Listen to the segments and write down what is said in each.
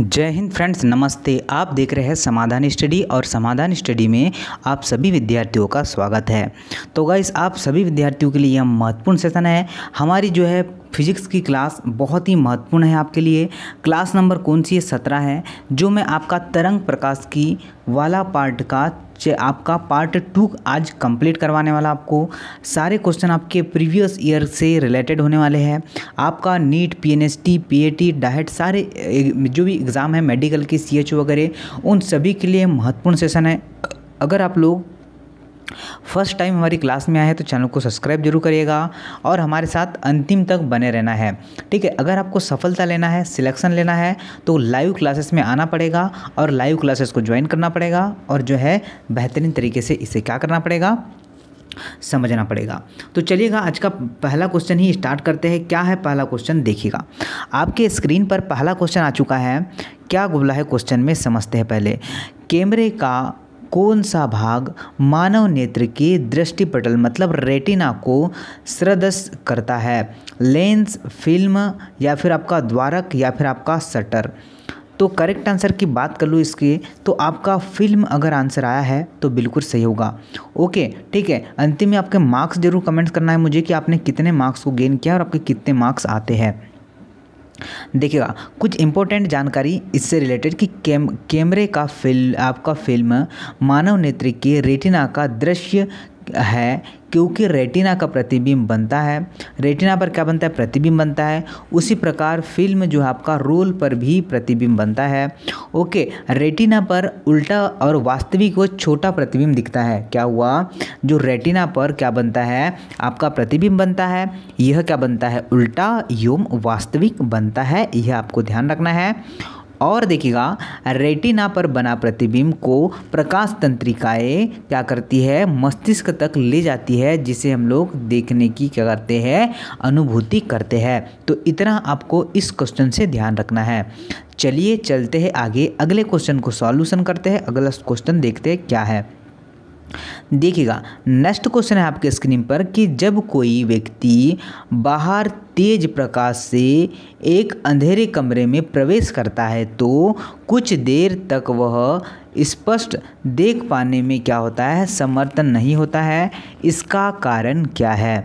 जय हिंद फ्रेंड्स नमस्ते आप देख रहे हैं समाधान स्टडी और समाधान स्टडी में आप सभी विद्यार्थियों का स्वागत है तो गाइस आप सभी विद्यार्थियों के लिए यह महत्वपूर्ण सेशन है हमारी जो है फिजिक्स की क्लास बहुत ही महत्वपूर्ण है आपके लिए क्लास नंबर कौन सी है सत्रह है जो मैं आपका तरंग प्रकाश की वाला पार्ट का आपका पार्ट टू आज कंप्लीट करवाने वाला आपको सारे क्वेश्चन आपके प्रीवियस ईयर से रिलेटेड होने वाले हैं आपका NEET P N S T P A T diet सारे जो भी एग्ज़ाम है मेडिकल के सी एच वगैरह उन सभी के लिए महत्वपूर्ण सेशन है अगर आप लोग फर्स्ट टाइम हमारी क्लास में आए हैं तो चैनल को सब्सक्राइब जरूर करिएगा और हमारे साथ अंतिम तक बने रहना है ठीक है अगर आपको सफलता लेना है सिलेक्शन लेना है तो लाइव क्लासेस में आना पड़ेगा और लाइव क्लासेस को ज्वाइन करना पड़ेगा और जो है बेहतरीन तरीके से इसे क्या करना पड़ेगा समझना पड़ेगा तो चलिएगा आज का पहला क्वेश्चन ही स्टार्ट करते हैं क्या है पहला क्वेश्चन देखिएगा आपके स्क्रीन पर पहला क्वेश्चन आ चुका है क्या गुबला है क्वेश्चन में समझते हैं पहले कैमरे का कौन सा भाग मानव नेत्र के दृष्टिपटल मतलब रेटिना को सदृश करता है लेंस फिल्म या फिर आपका द्वारक या फिर आपका सटर तो करेक्ट आंसर की बात कर लूँ इसकी तो आपका फिल्म अगर आंसर आया है तो बिल्कुल सही होगा ओके ठीक है अंतिम में आपके मार्क्स जरूर कमेंट्स करना है मुझे कि आपने कितने मार्क्स को गेन किया और आपके कितने मार्क्स आते हैं देखिएगा कुछ इंपॉर्टेंट जानकारी इससे रिलेटेड कि कैम कैमरे का फिल्म आपका फिल्म मानव नेत्र के रेटिना का दृश्य है क्योंकि रेटिना का प्रतिबिंब बनता है रेटिना पर क्या बनता है प्रतिबिंब बनता है उसी प्रकार फिल्म जो है आपका रोल पर भी प्रतिबिंब बनता है ओके रेटिना पर उल्टा और वास्तविक वो छोटा प्रतिबिंब दिखता है क्या हुआ जो रेटिना पर क्या बनता है आपका प्रतिबिंब बनता है यह क्या बनता है उल्टा एवं वास्तविक बनता है यह आपको ध्यान रखना है और देखिएगा रेटिना पर बना प्रतिबिंब को प्रकाश तंत्रिकाएं क्या करती है मस्तिष्क तक ले जाती है जिसे हम लोग देखने की क्या करते हैं अनुभूति करते हैं तो इतना आपको इस क्वेश्चन से ध्यान रखना है चलिए चलते हैं आगे अगले क्वेश्चन को सॉल्यूशन करते हैं अगला क्वेश्चन देखते हैं क्या है देखिएगा नेक्स्ट क्वेश्चन है आपके स्क्रीन पर कि जब कोई व्यक्ति बाहर तेज प्रकाश से एक अंधेरे कमरे में प्रवेश करता है तो कुछ देर तक वह स्पष्ट देख पाने में क्या होता है समर्थन नहीं होता है इसका कारण क्या है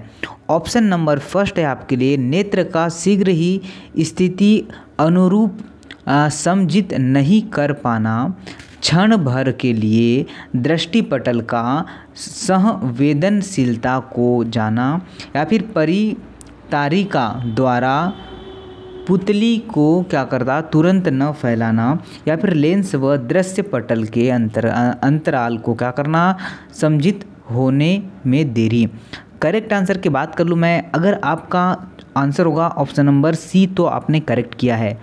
ऑप्शन नंबर फर्स्ट है आपके लिए नेत्र का शीघ्र ही स्थिति अनुरूप समझित नहीं कर पाना क्षण भर के लिए दृष्टिपटल का संवेदनशीलता को जाना या फिर परी तारिका द्वारा पुतली को क्या करता तुरंत न फैलाना या फिर लेंस व दृश्य पटल के अंतर अंतराल को क्या करना समझित होने में देरी करेक्ट आंसर की बात कर लूँ मैं अगर आपका आंसर होगा ऑप्शन नंबर सी तो आपने करेक्ट किया है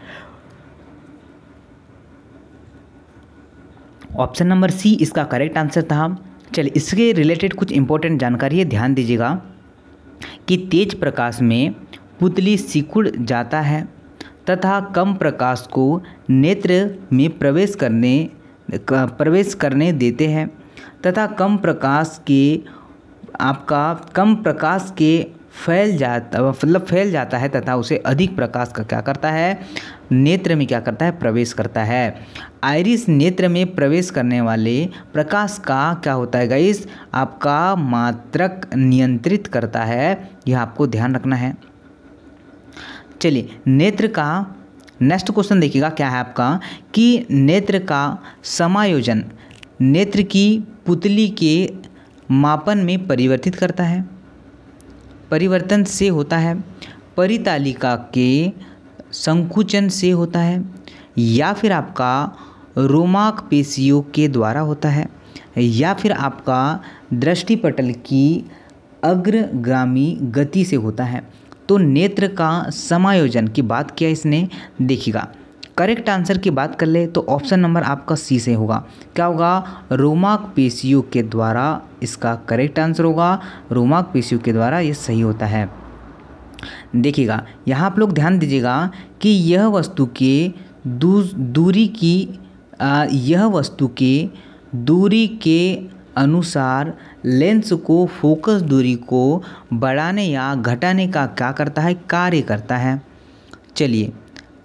ऑप्शन नंबर सी इसका करेक्ट आंसर था चलिए इसके रिलेटेड कुछ इंपॉर्टेंट जानकारी है ध्यान दीजिएगा कि तेज प्रकाश में पुतली सिकुड़ जाता है तथा कम प्रकाश को नेत्र में प्रवेश करने प्रवेश करने देते हैं तथा कम प्रकाश के आपका कम प्रकाश के फैल जाता मतलब फैल जाता है तथा उसे अधिक प्रकाश का क्या करता है नेत्र में क्या करता है प्रवेश करता है आयरिस नेत्र में प्रवेश करने वाले प्रकाश का क्या होता है गाइस आपका मात्रक नियंत्रित करता है यह आपको ध्यान रखना है चलिए नेत्र का नेक्स्ट क्वेश्चन देखिएगा क्या है आपका कि नेत्र का समायोजन नेत्र की पुतली के मापन में परिवर्तित करता है परिवर्तन से होता है परितालिका के संकुचन से होता है या फिर आपका रोमाक पेशियों के द्वारा होता है या फिर आपका दृष्टिपटल की अग्रगामी गति से होता है तो नेत्र का समायोजन की बात किया इसने देखिएगा करेक्ट आंसर की बात कर ले तो ऑप्शन नंबर आपका सी से होगा क्या होगा रोमाक पेशियों के द्वारा इसका करेक्ट आंसर होगा रोमाक पेशियों के द्वारा ये सही होता है देखिएगा यहाँ आप लोग ध्यान दीजिएगा कि यह वस्तु के दू, दूरी की आ, यह वस्तु के दूरी के अनुसार लेंस को फोकस दूरी को बढ़ाने या घटाने का क्या करता है कार्य करता है चलिए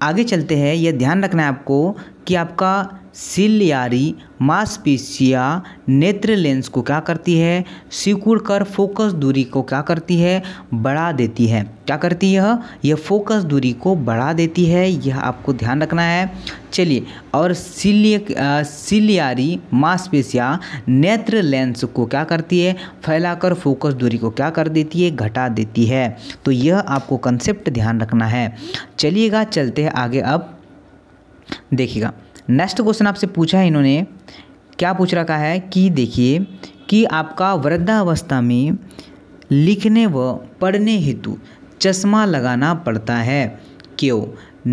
आगे चलते हैं यह ध्यान रखना है आपको कि आपका सिलियारी मांसपेशिया नेत्र लेंस को क्या करती है सिकुड़ कर फोकस दूरी को क्या करती है बढ़ा देती है क्या करती है यह फोकस दूरी को बढ़ा देती है यह आपको ध्यान रखना है चलिए और सिलिय सिलियारी मांसपेशिया नेत्र लेंस को क्या करती है फैलाकर फोकस दूरी को क्या कर देती है घटा देती है तो यह आपको कंसेप्ट ध्यान रखना है चलिएगा चलते हैं आगे अब देखिएगा नेक्स्ट क्वेश्चन आपसे पूछा है इन्होंने क्या पूछ रखा है कि देखिए कि आपका वृद्धावस्था में लिखने व पढ़ने हेतु चश्मा लगाना पड़ता है क्यों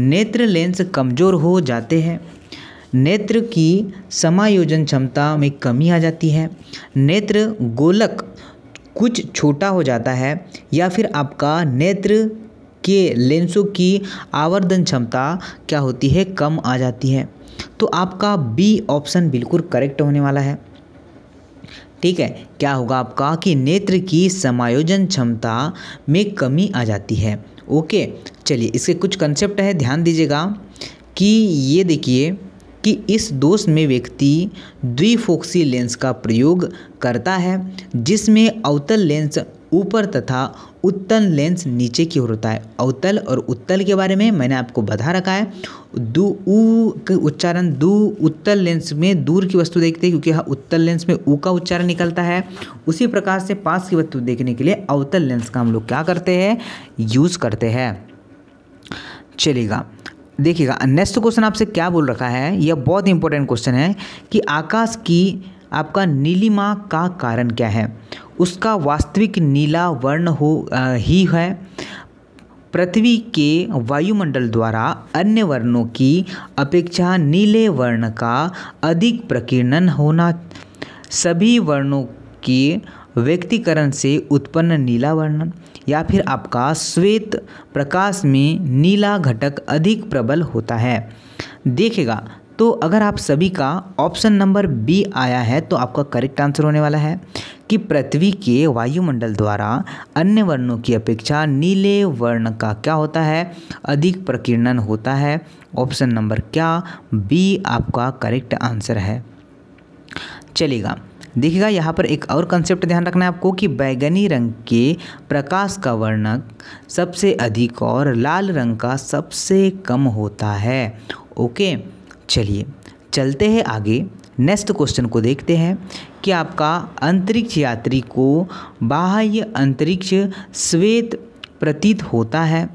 नेत्र लेंस कमज़ोर हो जाते हैं नेत्र की समायोजन क्षमता में कमी आ जाती है नेत्र गोलक कुछ छोटा हो जाता है या फिर आपका नेत्र के लेंसों की आवर्धन क्षमता क्या होती है कम आ जाती है तो आपका बी ऑप्शन बिल्कुल करेक्ट होने वाला है ठीक है क्या होगा आपका कि नेत्र की समायोजन क्षमता में कमी आ जाती है ओके चलिए इसके कुछ कंसेप्ट है ध्यान दीजिएगा कि ये देखिए कि इस दोष में व्यक्ति द्विफोक्सी लेंस का प्रयोग करता है जिसमें अवतल लेंस ऊपर तथा उत्तल लेंस नीचे की ओर होता है अवतल और उत्तल के बारे में मैंने आपको बता रखा है दू ऊ उच्चारण दू उत्तल लेंस में दूर की वस्तु देखते हैं क्योंकि हाँ उत्तल लेंस में ऊ का उच्चारण निकलता है उसी प्रकार से पास की वस्तु देखने के लिए अवतल लेंस का हम लोग क्या करते हैं यूज़ करते हैं चलेगा देखिएगा नेक्स्ट क्वेश्चन आपसे क्या बोल रखा है यह बहुत इंपॉर्टेंट क्वेश्चन है कि आकाश की आपका नीलिमा का कारण क्या है उसका वास्तविक नीला वर्ण हो ही है पृथ्वी के वायुमंडल द्वारा अन्य वर्णों की अपेक्षा नीले वर्ण का अधिक प्रकीर्णन होना सभी वर्णों के व्यक्तिकरण से उत्पन्न नीला वर्णन या फिर आपका श्वेत प्रकाश में नीला घटक अधिक प्रबल होता है देखेगा तो अगर आप सभी का ऑप्शन नंबर बी आया है तो आपका करेक्ट आंसर होने वाला है कि पृथ्वी के वायुमंडल द्वारा अन्य वर्णों की अपेक्षा नीले वर्ण का क्या होता है अधिक प्रकीर्णन होता है ऑप्शन नंबर क्या बी आपका करेक्ट आंसर है चलेगा देखिएगा यहाँ पर एक और कंसेप्ट ध्यान रखना है आपको कि बैगनी रंग के प्रकाश का वर्णक सबसे अधिक और लाल रंग का सबसे कम होता है ओके चलिए चलते हैं आगे नेक्स्ट क्वेश्चन को देखते हैं कि आपका अंतरिक्ष यात्री को बाह्य अंतरिक्ष श्वेत प्रतीत होता है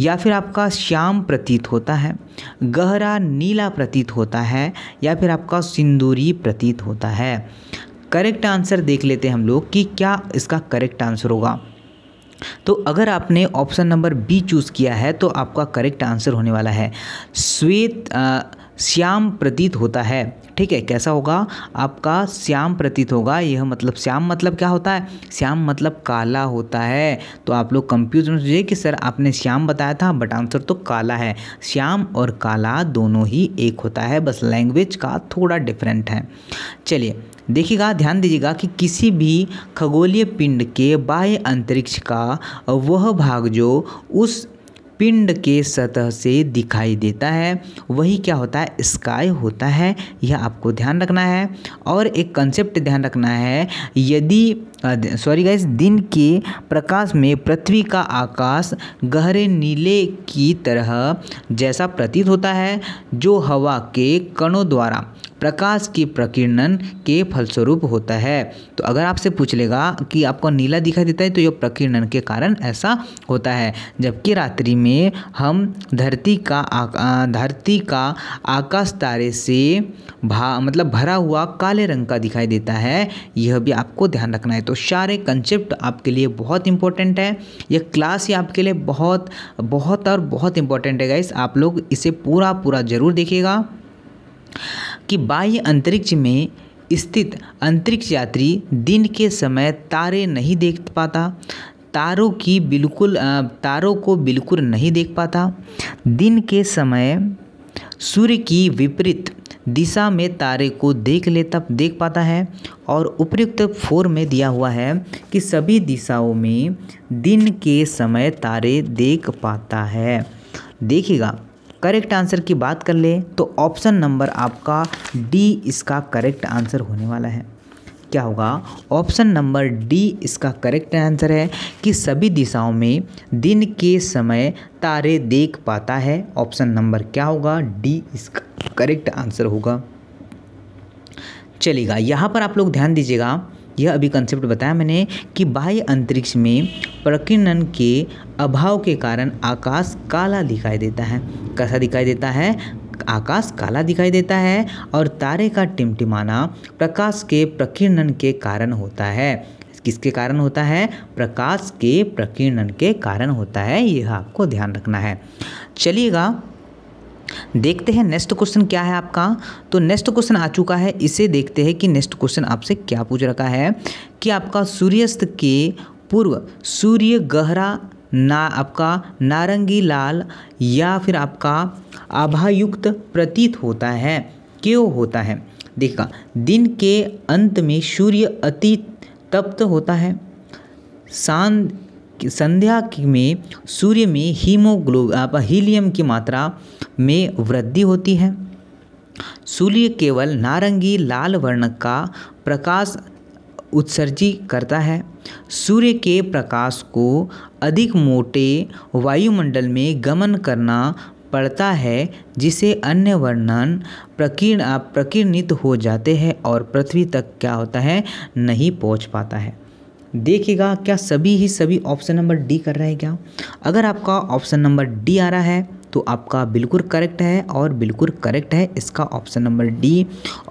या फिर आपका श्याम प्रतीत होता है गहरा नीला प्रतीत होता है या फिर आपका सिंदूरी प्रतीत होता है करेक्ट आंसर देख लेते हैं हम लोग कि क्या इसका करेक्ट आंसर होगा तो अगर आपने ऑप्शन नंबर बी चूज़ किया है तो आपका करेक्ट आंसर होने वाला है श्वेत श्याम प्रतीत होता है ठीक है कैसा होगा आपका श्याम प्रतीत होगा यह मतलब श्याम मतलब क्या होता है श्याम मतलब काला होता है तो आप लोग कंफ्यूज में सोचिए कि सर आपने श्याम बताया था बट आंसर तो काला है श्याम और काला दोनों ही एक होता है बस लैंग्वेज का थोड़ा डिफरेंट है चलिए देखिएगा ध्यान दीजिएगा कि किसी भी खगोलीय पिंड के बाह्य अंतरिक्ष का वह भाग जो उस पिंड के सतह से दिखाई देता है वही क्या होता है स्काई होता है यह आपको ध्यान रखना है और एक कंसेप्ट ध्यान रखना है यदि सॉरी गाइस दिन के प्रकाश में पृथ्वी का आकाश गहरे नीले की तरह जैसा प्रतीत होता है जो हवा के कणों द्वारा प्रकाश के प्रकीर्णन के फलस्वरूप होता है तो अगर आपसे पूछ लेगा कि आपको नीला दिखाई देता है तो यह प्रकीर्णन के कारण ऐसा होता है जबकि रात्रि में हम धरती का धरती का आकाश तारे से भा मतलब भरा हुआ काले रंग का दिखाई देता है यह भी आपको ध्यान रखना है तो सारे कंसेप्ट आपके लिए बहुत इंपॉर्टेंट है यह क्लास ही आपके लिए बहुत बहुत और बहुत इंपॉर्टेंट है गाइस आप लोग इसे पूरा पूरा ज़रूर देखिएगा कि बाह्य अंतरिक्ष में स्थित अंतरिक्ष यात्री दिन के समय तारे नहीं देख पाता तारों की बिल्कुल तारों को बिल्कुल नहीं देख पाता दिन के समय सूर्य की विपरीत दिशा में तारे को देख लेता देख पाता है और उपयुक्त फोर में दिया हुआ है कि सभी दिशाओं में दिन के समय तारे देख पाता है देखिएगा करेक्ट आंसर की बात कर ले तो ऑप्शन नंबर आपका डी इसका करेक्ट आंसर होने वाला है क्या होगा ऑप्शन नंबर डी इसका करेक्ट आंसर है कि सभी दिशाओं में दिन के समय तारे देख पाता है ऑप्शन नंबर क्या होगा डी इसका करेक्ट आंसर होगा चलेगा यहाँ पर आप लोग ध्यान दीजिएगा यह अभी कंसेप्ट बताया मैंने कि बाह्य अंतरिक्ष में प्रकीर्णन के अभाव के कारण आकाश काला दिखाई देता है कैसा दिखाई देता है आकाश काला दिखाई देता है और तारे का टिमटिमाना प्रकाश के प्रकीर्णन के कारण होता है किसके कारण होता है प्रकाश के प्रकीर्णन के कारण होता है यह आपको ध्यान रखना है चलिएगा देखते हैं नेक्स्ट क्वेश्चन क्या है आपका तो नेक्स्ट क्वेश्चन आ चुका है इसे देखते हैं कि नेक्स्ट क्वेश्चन आपसे क्या पूछ रखा है कि आपका सूर्यास्त के पूर्व सूर्य गहरा ना आपका नारंगी लाल या फिर आपका आभायुक्त प्रतीत होता है क्यों होता है देखा दिन के अंत में सूर्य अति तप्त होता है सांद संध्या में सूर्य में हीमोग्लो हीलियम की मात्रा में वृद्धि होती है सूर्य केवल नारंगी लाल वर्ण का प्रकाश उत्सर्जी करता है सूर्य के प्रकाश को अधिक मोटे वायुमंडल में गमन करना पड़ता है जिसे अन्य वर्णन प्रकीर्ण आप प्रकीर्णित हो जाते हैं और पृथ्वी तक क्या होता है नहीं पहुंच पाता है देखिएगा क्या सभी ही सभी ऑप्शन नंबर डी कर रहे हैं क्या अगर आपका ऑप्शन नंबर डी आ रहा है तो आपका बिल्कुल करेक्ट है और बिल्कुल करेक्ट है इसका ऑप्शन नंबर डी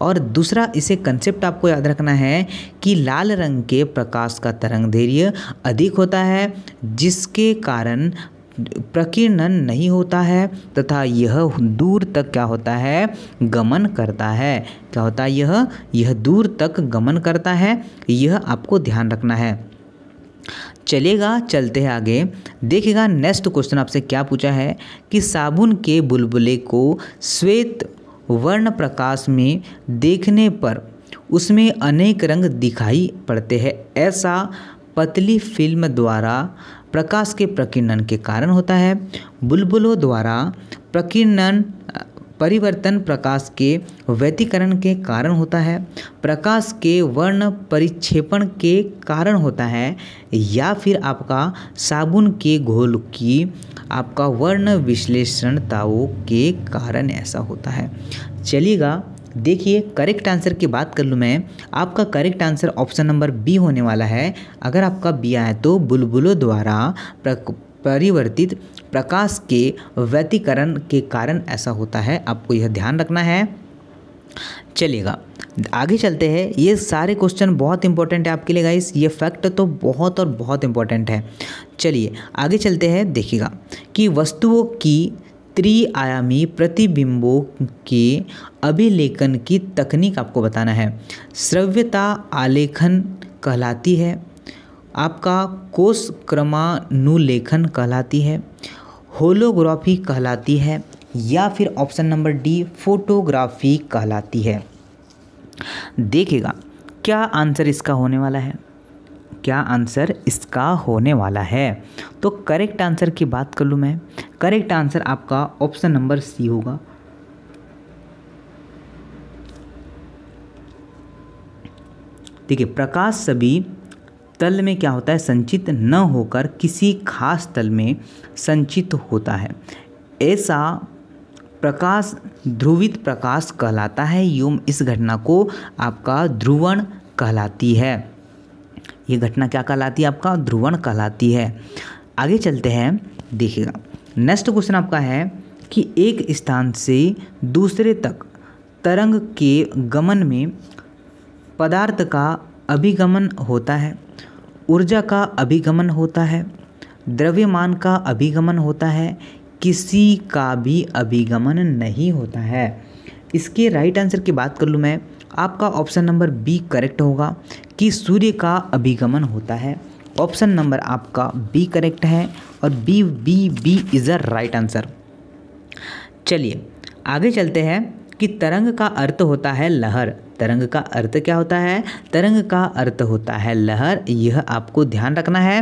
और दूसरा इसे कंसेप्ट आपको याद रखना है कि लाल रंग के प्रकाश का तरंग धैर्य अधिक होता है जिसके कारण प्रकीर्णन नहीं होता है तथा यह दूर तक क्या होता है गमन करता है क्या होता है यह यह दूर तक गमन करता है यह आपको ध्यान रखना है चलेगा चलते हैं आगे देखिएगा नेक्स्ट क्वेश्चन आपसे क्या पूछा है कि साबुन के बुलबुले को श्वेत वर्ण प्रकाश में देखने पर उसमें अनेक रंग दिखाई पड़ते हैं ऐसा पतली फिल्म द्वारा प्रकाश के प्रकीर्णन के कारण होता है बुलबुलों द्वारा प्रकीर्णन परिवर्तन प्रकाश के व्यतीकरण के कारण होता है प्रकाश के वर्ण परिक्षेपण के कारण होता है या फिर आपका साबुन के घोल की आपका वर्ण विश्लेषणताओं के कारण ऐसा होता है चलिएगा देखिए करेक्ट आंसर की बात कर लूँ मैं आपका correct answer option number B होने वाला है अगर आपका बी आए तो बुलबुलों द्वारा परिवर्तित प्रकाश के व्यतीकरण के कारण ऐसा होता है आपको यह ध्यान रखना है चलेगा आगे चलते हैं ये सारे क्वेश्चन बहुत इंपॉर्टेंट है आपके लिए गाइस ये फैक्ट तो बहुत और बहुत इंपॉर्टेंट है चलिए आगे चलते हैं देखिएगा कि वस्तुओं की त्रिआयामी प्रतिबिंबों के अभिलेखन की तकनीक आपको बताना है श्रव्यता आलेखन कहलाती है आपका कोश क्रमानुलेखन कहलाती है होलोग्राफी कहलाती है या फिर ऑप्शन नंबर डी फोटोग्राफी कहलाती है देखिएगा क्या आंसर इसका होने वाला है क्या आंसर इसका होने वाला है तो करेक्ट आंसर की बात कर लूँ मैं करेक्ट आंसर आपका ऑप्शन नंबर सी होगा देखिए प्रकाश सभी तल में क्या होता है संचित न होकर किसी खास तल में संचित होता है ऐसा प्रकाश ध्रुवित प्रकाश कहलाता है एवं इस घटना को आपका ध्रुवण कहलाती है ये घटना क्या कहलाती है आपका ध्रुवण कहलाती है आगे चलते हैं देखिएगा नेक्स्ट क्वेश्चन आपका है कि एक स्थान से दूसरे तक तरंग के गमन में पदार्थ का अभिगमन होता है ऊर्जा का अभिगमन होता है द्रव्यमान का अभिगमन होता है किसी का भी अभिगमन नहीं होता है इसके राइट आंसर की बात कर लूँ मैं आपका ऑप्शन नंबर बी करेक्ट होगा कि सूर्य का अभिगमन होता है ऑप्शन नंबर आपका बी करेक्ट है और B B B is a right answer चलिए आगे चलते हैं कि तरंग का अर्थ होता है लहर तरंग का अर्थ क्या होता है तरंग का अर्थ होता है लहर यह आपको ध्यान रखना है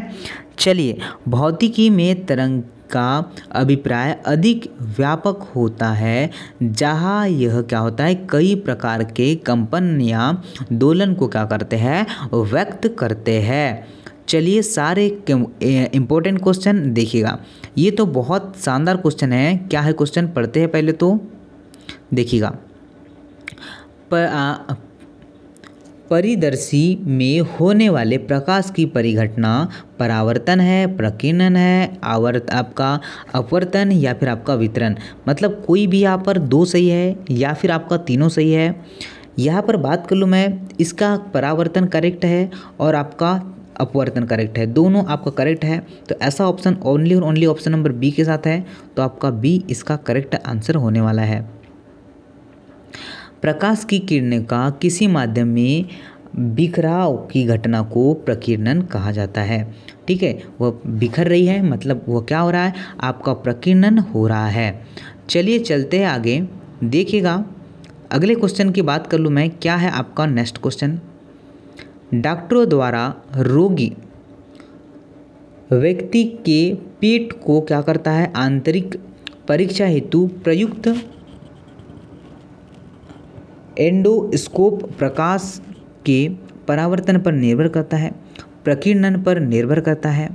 चलिए भौतिकी में तरंग का अभिप्राय अधिक व्यापक होता है जहाँ यह क्या होता है कई प्रकार के कंपन या दोलन को क्या करते हैं व्यक्त करते हैं चलिए सारे इम्पोर्टेंट क्वेश्चन देखिएगा ये तो बहुत शानदार क्वेश्चन है क्या है क्वेश्चन पढ़ते हैं पहले तो देखिएगा पर परिदर्शी में होने वाले प्रकाश की परिघटना परावर्तन है प्रकीर्णन है आवर्त आपका अपवर्तन या फिर आपका वितरण मतलब कोई भी यहाँ पर दो सही है या फिर आपका तीनों सही है यहाँ पर बात कर लूँ मैं इसका परावर्तन करेक्ट है और आपका अपवर्तन करेक्ट है दोनों आपका करेक्ट है तो ऐसा ऑप्शन ओनली और ओनली ऑप्शन नंबर बी के साथ है तो आपका बी इसका करेक्ट आंसर होने वाला है प्रकाश की किरण का किसी माध्यम में बिखराव की घटना को प्रकीर्णन कहा जाता है ठीक है वह बिखर रही है मतलब वह क्या हो रहा है आपका प्रकीर्णन हो रहा है चलिए चलते हैं आगे देखिएगा अगले क्वेश्चन की बात कर लूँ मैं क्या है आपका नेक्स्ट क्वेश्चन डॉक्टरों द्वारा रोगी व्यक्ति के पेट को क्या करता है आंतरिक परीक्षा हेतु प्रयुक्त एंडोस्कोप प्रकाश के परावर्तन पर निर्भर करता है प्रकीर्णन पर निर्भर करता है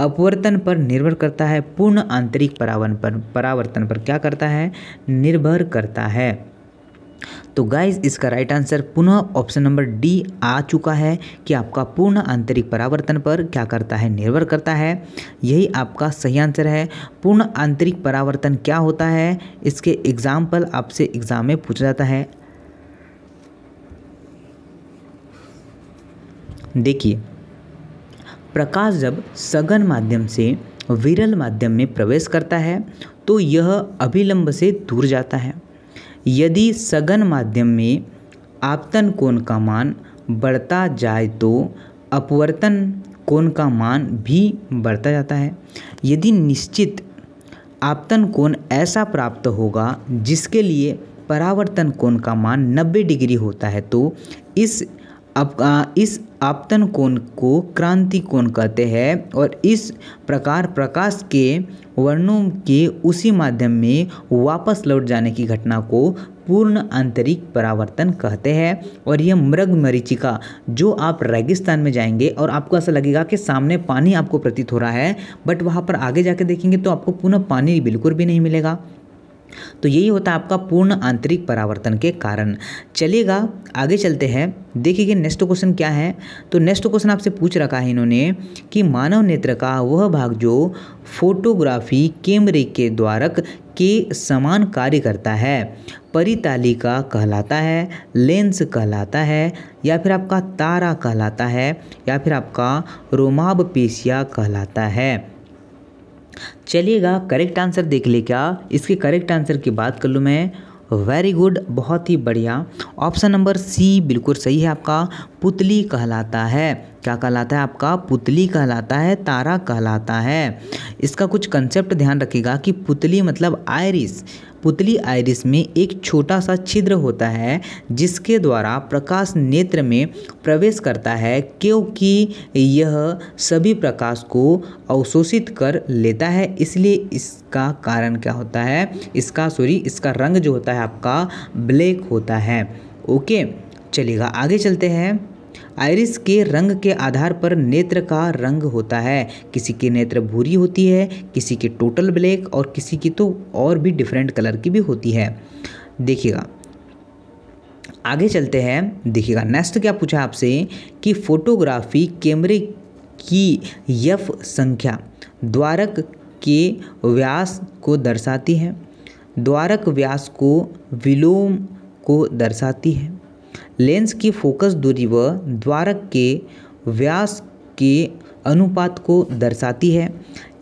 अपवर्तन पर निर्भर करता है पूर्ण आंतरिक परावर्तन पर परावर्तन पर क्या करता है निर्भर करता है तो गाइज इसका राइट आंसर पुनः ऑप्शन नंबर डी आ चुका है कि आपका पूर्ण आंतरिक परावर्तन पर क्या करता है निर्भर करता है यही आपका सही आंसर है पूर्ण आंतरिक परावर्तन क्या होता है इसके एग्जाम्पल आपसे एग्जाम में पूछा जाता है देखिए प्रकाश जब सघन माध्यम से विरल माध्यम में प्रवेश करता है तो यह अभिलंब से दूर जाता है यदि सघन माध्यम में आपतन कोण का मान बढ़ता जाए तो अपवर्तन कोण का मान भी बढ़ता जाता है यदि निश्चित आपतन कोण ऐसा प्राप्त होगा जिसके लिए परावर्तन कोण का मान 90 डिग्री होता है तो इस अब इस आपतन कोण को क्रांति कोण कहते हैं और इस प्रकार प्रकाश के वर्णों के उसी माध्यम में वापस लौट जाने की घटना को पूर्ण आंतरिक परावर्तन कहते हैं और यह मृग मरीचिका जो आप रेगिस्तान में जाएंगे और आपको ऐसा लगेगा कि सामने पानी आपको प्रतीत हो रहा है बट वहाँ पर आगे जाके देखेंगे तो आपको पुनः पानी बिल्कुल भी नहीं मिलेगा तो यही होता है आपका पूर्ण आंतरिक परावर्तन के कारण चलिएगा आगे चलते हैं देखिए नेक्स्ट क्वेश्चन क्या है तो नेक्स्ट क्वेश्चन आपसे पूछ रखा है इन्होंने कि मानव नेत्र का वह भाग जो फोटोग्राफी कैमरे के द्वारक के समान कार्य करता है परितालिका कहलाता है लेंस कहलाता है या फिर आपका तारा कहलाता है या फिर आपका रोमाब पेशिया कहलाता है चलिएगा करेक्ट आंसर देख ले क्या इसके करेक्ट आंसर की बात कर लूँ मैं वेरी गुड बहुत ही बढ़िया ऑप्शन नंबर सी बिल्कुल सही है आपका पुतली कहलाता है क्या कहलाता है आपका पुतली कहलाता है तारा कहलाता है इसका कुछ कंसेप्ट ध्यान रखिएगा कि पुतली मतलब आयरिस पुतली आयरिस में एक छोटा सा छिद्र होता है जिसके द्वारा प्रकाश नेत्र में प्रवेश करता है क्योंकि यह सभी प्रकाश को अवशोषित कर लेता है इसलिए इसका कारण क्या होता है इसका सॉरी इसका रंग जो होता है आपका ब्लैक होता है ओके चलेगा आगे चलते हैं आयरिस के रंग के आधार पर नेत्र का रंग होता है किसी के नेत्र भूरी होती है किसी के टोटल ब्लैक और किसी की तो और भी डिफरेंट कलर की भी होती है देखिएगा आगे चलते हैं देखिएगा नेक्स्ट क्या पूछा आपसे कि फोटोग्राफी कैमरे की यफ संख्या द्वारक के व्यास को दर्शाती है द्वारक व्यास को विलोम को दर्शाती है लेंस की फोकस दूरी व द्वारक के व्यास के अनुपात को दर्शाती है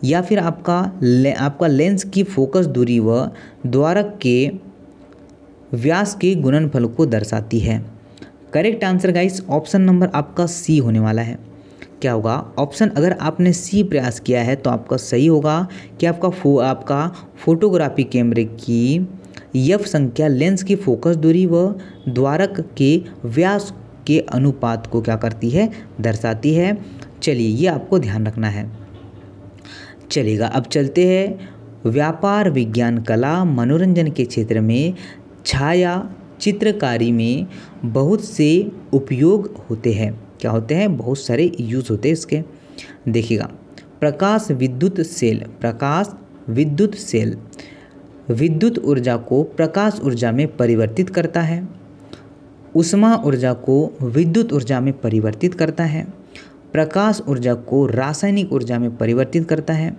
या फिर आपका ले, आपका लेंस की फोकस दूरी व द्वारक के व्यास के गुणनफल को दर्शाती है correct answer guys option number आपका सी होने वाला है क्या होगा ऑप्शन अगर आपने सी प्रयास किया है तो आपका सही होगा कि आपका फो आपका फोटोग्राफी कैमरे की यफ संख्या लेंस की फोकस दूरी व द्वारक के व्यास के अनुपात को क्या करती है दर्शाती है चलिए ये आपको ध्यान रखना है चलेगा अब चलते हैं व्यापार विज्ञान कला मनोरंजन के क्षेत्र में छाया चित्रकारी में बहुत से उपयोग होते हैं क्या होते हैं बहुत सारे यूज़ होते हैं इसके देखिएगा प्रकाश विद्युत सेल प्रकाश विद्युत सेल विद्युत ऊर्जा को प्रकाश ऊर्जा में परिवर्तित करता है उष्मा ऊर्जा को विद्युत ऊर्जा में परिवर्तित करता है प्रकाश ऊर्जा को रासायनिक ऊर्जा में परिवर्तित करता है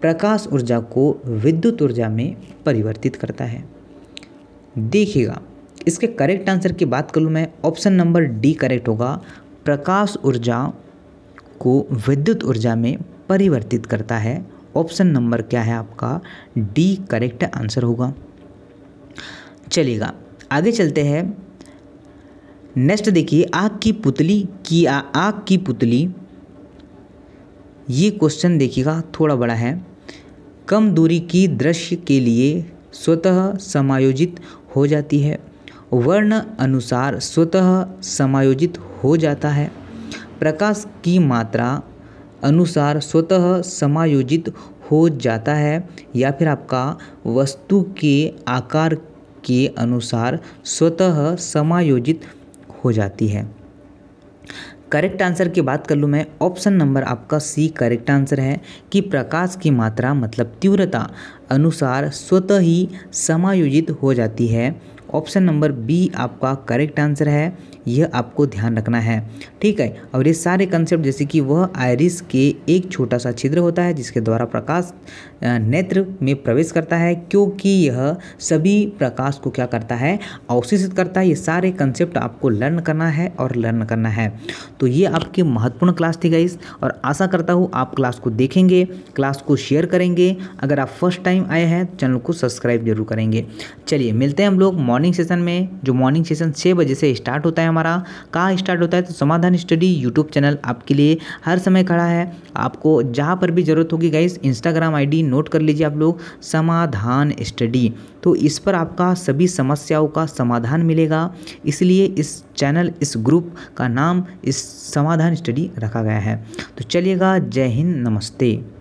प्रकाश ऊर्जा को विद्युत ऊर्जा में परिवर्तित करता है देखिएगा इसके करेक्ट आंसर की बात करूँ मैं ऑप्शन नंबर डी करेक्ट होगा प्रकाश ऊर्जा को विद्युत ऊर्जा में परिवर्तित करता है ऑप्शन नंबर क्या है आपका डी करेक्ट आंसर होगा चलेगा आगे चलते हैं नेक्स्ट देखिए आग की पुतली की आ, आग की पुतली ये क्वेश्चन देखिएगा थोड़ा बड़ा है कम दूरी की दृश्य के लिए स्वतः समायोजित हो जाती है वर्ण अनुसार स्वतः समायोजित हो जाता है प्रकाश की मात्रा अनुसार स्वतः समायोजित हो जाता है या फिर आपका वस्तु के आकार के अनुसार स्वतः समायोजित हो जाती है करेक्ट आंसर की बात कर लूँ मैं ऑप्शन नंबर आपका सी करेक्ट आंसर है कि प्रकाश की मात्रा मतलब तीव्रता अनुसार स्वतः ही समायोजित हो जाती है ऑप्शन नंबर बी आपका करेक्ट आंसर है यह आपको ध्यान रखना है ठीक है और ये सारे कंसेप्ट जैसे कि वह आयरिस के एक छोटा सा छिद्र होता है जिसके द्वारा प्रकाश नेत्र में प्रवेश करता है क्योंकि यह सभी प्रकाश को क्या करता है अवशिषित करता है ये सारे कंसेप्ट आपको लर्न करना है और लर्न करना है तो ये आपकी महत्वपूर्ण क्लास थी गाइस और आशा करता हूँ आप क्लास को देखेंगे क्लास को शेयर करेंगे अगर आप फर्स्ट टाइम आए हैं तो चैनल को सब्सक्राइब जरूर करेंगे चलिए मिलते हैं हम लोग मॉर्निंग सेशन में जो मॉर्निंग सेशन छः बजे से स्टार्ट होता है हमारा कहाँ स्टार्ट होता है तो समाधान स्टडी यूट्यूब चैनल आपके लिए हर समय खड़ा है आपको जहाँ पर भी ज़रूरत होगी गाइस इंस्टाग्राम आईडी नोट कर लीजिए आप लोग समाधान स्टडी तो इस पर आपका सभी समस्याओं का समाधान मिलेगा इसलिए इस चैनल इस ग्रुप का नाम इस समाधान स्टडी रखा गया है तो चलिएगा जय हिंद नमस्ते